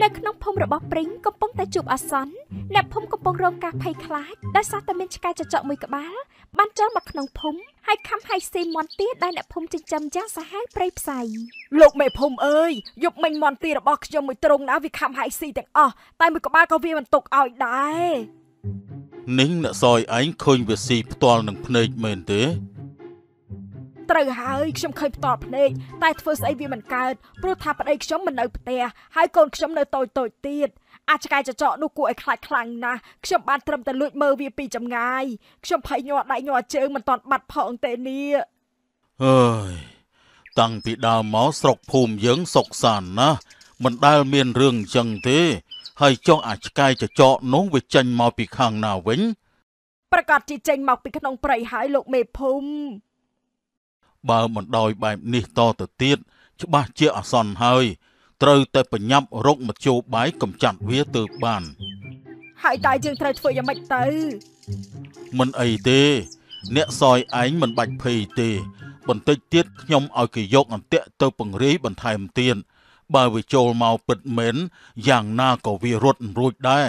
នៅក្នុងភូមិរបស់ព្រីងកំពុងតែជួបអាសន្នអ្នកភូមិកំពុងរងការភ័យខ្លាចដោយសារតែមានឆ្កែចចកមួយក្បាលបានចូលមកក្នុងភូមិហើយខំហៃស៊ីមន់ទាដែលអ្នកភូមិចិញ្ចឹមយ៉ាងសាហាវព្រៃផ្សៃលោកមេភូមិអើយយប់មិញមន់ទារបស់ខ្ញុំមួយត្រង់ណាវាខំហៃស៊ីទាំងអស់តែមួយក្បាលក៏វាមិនទុកឲ្យដែរនិងអ្នកសយឯងឃើញវាស៊ីផ្ទាល់នឹងភ្នែកមែនទេត្រូវហើយខ្ញុំឃើញផ្ទាល់ភ្នែកតែធ្វើស្អីវាមិនកើតព្រោះថាប្តីខ្ញុំមិននៅផ្ទះហើយកូនខ្ញុំនៅតូចតូចទៀតអាចឆ្កែចចកនោះគួរឲ្យខ្លាចខ្លាំងណាស់ខ្ញុំបានត្រឹមតែលួចមើលវាពីចម្ងាយខ្ញុំភ័យញ័រដៃញ័រជើងមិនតាន់បាត់ផងទេនេះអើយតាំងពីដើមមកស្រុកភូមិយើងសុកសានណាស់មិនដែលមានរឿងអញ្ចឹងទេ ហើយចុះអាចឆ្កែចចកនោះវាចេញមកពីខាងណាវិញ ប្រកាសជាចេញមកពីក្នុងព្រៃហើយលោកមេភូមិបើមិនដោយបែបនេះតទៅទៀតច្បាស់ជាអសន្នហើយត្រូវតែប្រញាប់រកមធ្យោបាយកម្ចាត់វាទើបបានហើយតើយើងត្រូវធ្វើយ៉ាងម៉េចទៅមិនអីទេអ្នកសយឯងមិនបាច់ភ័យទេ បន្តិចទៀតខ្ញុំឲ្យគេយកអន្ទាក់ទៅពង្រាយបន្ថែមទៀតបើវាចូលមកពិតមែនយ៉ាងណាក៏វារត់រួចដែរ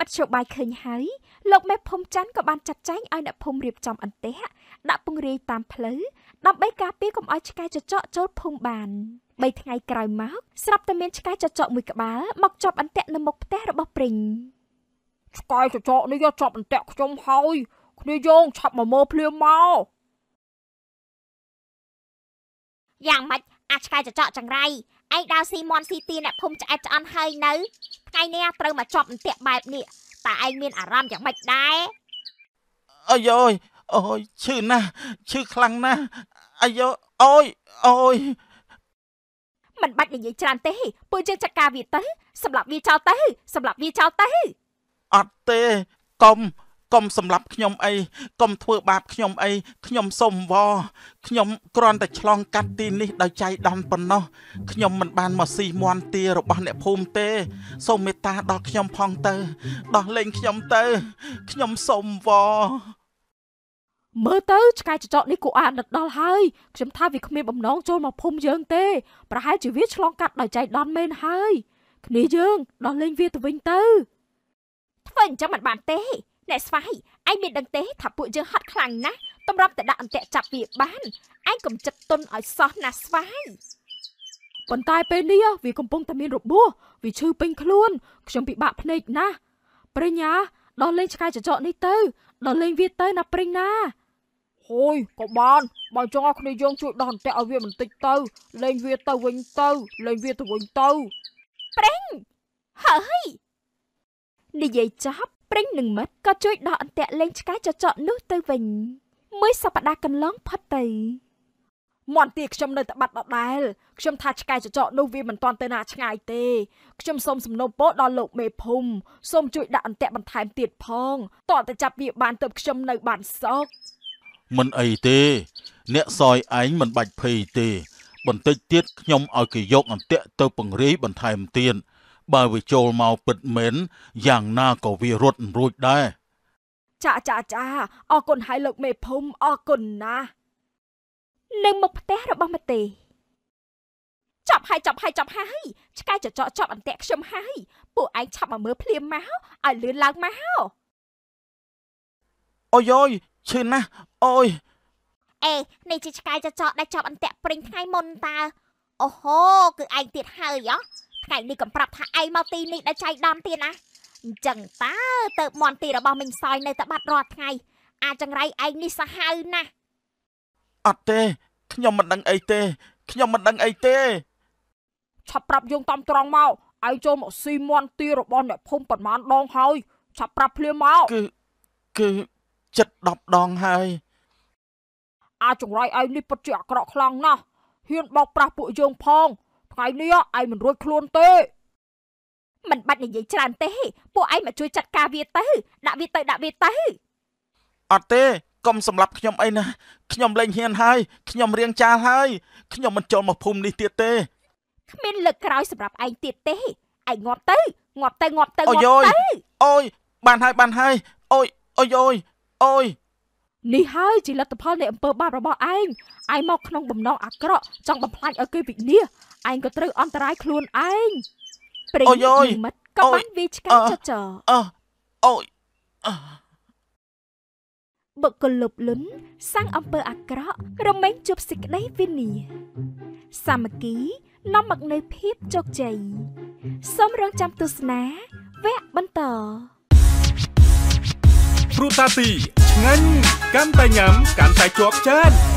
មធ្យោបាយឃើញហើយលោកមេភូមិច័ន្ទក៏បានចាត់ចែងឲ្យអ្នកភូមិរៀបចំអន្ទាក់ដាក់ពង្រាយតាមផ្លូវដើម្បីការពារកុំឲ្យឆ្កែចចកចូលភូមិបាន3ថ្ងៃក្រោយមកស្រាប់តែមានឆ្កែចចកមួយក្បាលមកជាប់អន្ទាក់នៅមុខផ្ទះរបស់ព្រិញឆ្កែចចកនេះជាប់អន្ទាក់ខ្ញុំហើយ គ្នាយងឆាប់មកមើលភ្លាមមកយ៉ាងម៉េចអាឆ្កែចចកចង្រៃឯងដើរស៊ីមន់ស៊ីទីអ្នកភូមិឆ្អែតឆ្អន់ហើយនៅថ្ងៃនេះត្រូវមកជាប់អន្ទាក់បែបនេះតើឯងមានអារម្មណ៍យ៉ាងម៉េចដែរអាយអូយអូយឈឺណាស់ឈឺខ្លាំងណាស់អាយអូយអូយមិនបាច់និយាយច្រើនទេ ពួកយើងចាត់ការវាទៅសម្រាប់វាចោលទៅសម្រាប់វាចោលទៅអត់ទេកុំកុំសម្លាប់ខ្ញុំអីកុំធ្វើបាបខ្ញុំអីខ្ញុំសូមវខ្ញុំគ្រាន់តែឆ្លងកាត់ទីនេះដោយចៃដន្យប៉ុណ្ណោះខ្ញុំមិនបានមកស៊ីមន់ទារបស់អ្នកភូមិទេ សូមមេត្តាដល់ខ្ញុំផងទៅ ដោះលែងខ្ញុំទៅខ្ញុំសូមវមើលទៅឆ្កែចចកនេះគូអាដិតដល់ហើយខ្ញុំថាវាគ្មានបំណងចូលមកភូមិយើងទេ ប្រហែលជាវាឆ្លងកាត់ដោយចៃដន្យមែនហើយគ្នាយើងដោះលែងវាទៅវិញទៅធ្វើអញ្ចឹងមិនបានទេអ្នកស្វាយឯងមានដឹងទេថាពួកយើងហត់ខ្លាំងណាស់តម្រាប់តែដាក់អន្ទាក់ចាប់វាបានឯងកុំចិត្តទុនឲ្យសោះណាស្វាយប៉ុន្តែពេលនេះវាកំពុងតែមានរបួសវាឈឺពេញខ្លួនខ្ញុំពិបាកភ្នែកណាស់ប្រញ្ញាដល់លេងឆ្កែចចកនេះទៅដល់លេងវាទៅណាប្រេងណាហូយក៏បានបើចង់ឲ្យគ្នាយើងជួយដោះអន្ទាក់ឲ្យវាបន្តិចទៅលេងវាទៅវិញទៅលេងវាទៅវិញទៅប្រេងហើយនិយាយចប់ព្រិញនិងមិត្តក៏ជួយដកអន្ទាក់លេងឆ្កែចចកនោះទៅវិញមួយសប្តាហ៍កន្លងផុតទៅមន់ទាខ្ញុំនៅតែបាត់ដដែលខ្ញុំថាឆ្កែចចកនោះវាមិនទាន់ទៅណាឆ្ងាយទេខ្ញុំសូមសំណូមពរដល់លោកមេភូមិសូមជួយដាក់អន្ទាក់បន្ថែមទៀតផងតើតើចាប់វាបានទៅខ្ញុំនៅបានសោកមិនអីទេអ្នកសយឯងមិនបាច់ភ័យទេបន្តិចទៀតខ្ញុំឲ្យគេយកអន្ទាក់ទៅពង្រាយបន្ថែមទៀតបើវាចូលមកពិតមែនយ៉ាងណាក៏វារត់រួចដែរចាចាចាអរគុណហើយលោកមេភូមិអរគុណណាស់នឹងមកផ្ទះរបស់មទេចាប់ហើយចាប់ហើយចាប់ហើយឆ្កែចចកចាប់ អន្ទាក់ខ្ញុំហើយ ពួកឯងឆាប់មកមើលភ្លាមមកឲ្យលឿនឡើងមកអូយយឈឺណាស់អូយអេនេះជាឆ្កែចចកដែលចាប់អន្ទាក់ព្រិញថ្ងៃមុនតើអូហូ គឺឯងទៀតហើយអ្ហ៎ថ្ងៃនេះកំប្រាប់ថាឯងមកទីនេះដល់ចៃដំទៀតណាអញ្ចឹងតើទៅមន់ទីរបស់មិញសោយនៅតែបាត់រាល់ថ្ងៃអាចង្រៃឯងនេះសាហាវណាស់អត់ទេខ្ញុំមិនដឹងអីទេខ្ញុំមិនដឹងអីទេឆាប់ប្រាប់យើងតំត្រង់មកឯងចូលមកស៊ីមន់ទីរបស់អ្នកភូមិប្រមាណដងហើយឆាប់ប្រាប់ភ្លាមមកគឺគឺចិត្ត10ដងហើយអាចង្រៃឯងនេះពិតជាអាក្រក់ខ្លាំងណាស់ហ៊ានបោកប្រាស់ពួកយើងផងថ្ងៃនេះឯងមិនរួចខ្លួនទេ មិនបាច់និយាយច្រើនទេ ពួកឯងមកជួយចាត់ការវាទៅដាក់វាទៅដាក់វាទៅអត់ទេកុំសម្លាប់ខ្ញុំអីណាខ្ញុំលែងហ៊ានហើយខ្ញុំរៀងចាលហើយខ្ញុំមិនចូលមកភូមិនេះទៀតទេគ្មានលើកក្រោយសម្រាប់ឯងទៀតទេឯងងាប់ទៅងាប់ទៅងាប់ទៅងាប់ទៅអូយបានហើយបានហើយអូយអូយអូយអូយនេះហើយជាលទ្ធផលនៃអំពើបាបរបស់ឯងឯងមកក្នុងបំណងអាក្រក់ ចង់បំផ្លាញឲ្យគេវិនាសឯងក៏ត្រូវអន្តរាយខ្លួនឯងព្រេងនិមិត្តក៏បានវាឆ្កាចចចអូអូយបុគ្គលប់លុនសាំងអំពើអាក្រក់រមែងជប់សេចក្តីវិនាសាមគ្គីនាំមកនៅភាពជោគជ័យសូមរងចាំទស្សនាវគ្គបន្តព្រូតាទីឆ្ងាញ់កាន់តែញ៉ាំកាន់តែជាប់ចាន